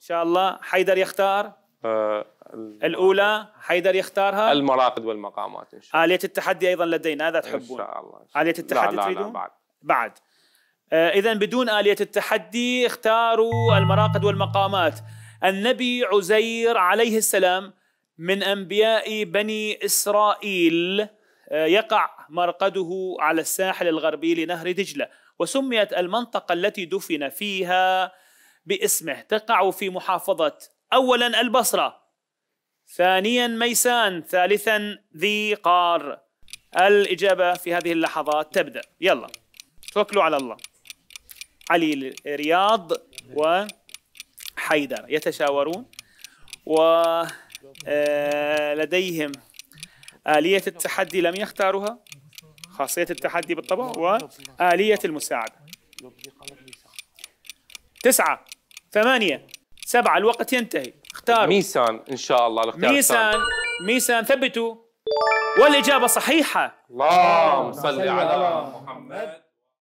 ان شاء الله حيدر يختار آه الاولى حيدر يختارها المراقد والمقامات ان شاء الله اليه التحدي ايضا لدينا اذا تحبون ان شاء الله اليه التحدي لا تريدون لا لا بعد بعد آه اذا بدون اليه التحدي اختاروا المراقد والمقامات النبي عزير عليه السلام من انبياء بني اسرائيل آه، يقع مرقده على الساحل الغربي لنهر دجله وسميت المنطقه التي دفن فيها باسمه تقع في محافظة أولا البصرة ثانيا ميسان ثالثا ذي قار الإجابة في هذه اللحظات تبدأ يلا توكلوا على الله علي رياض وحيدر يتشاورون ولديهم آه، آلية التحدي لم يختاروها خاصية التحدي بالطبع وآلية المساعدة تسعة ثمانية سبعة الوقت ينتهي اختار ميسان ان شاء الله الاختيار ميسان الثاني. ميسان ثبتوا والاجابة صحيحة اللهم صل على محمد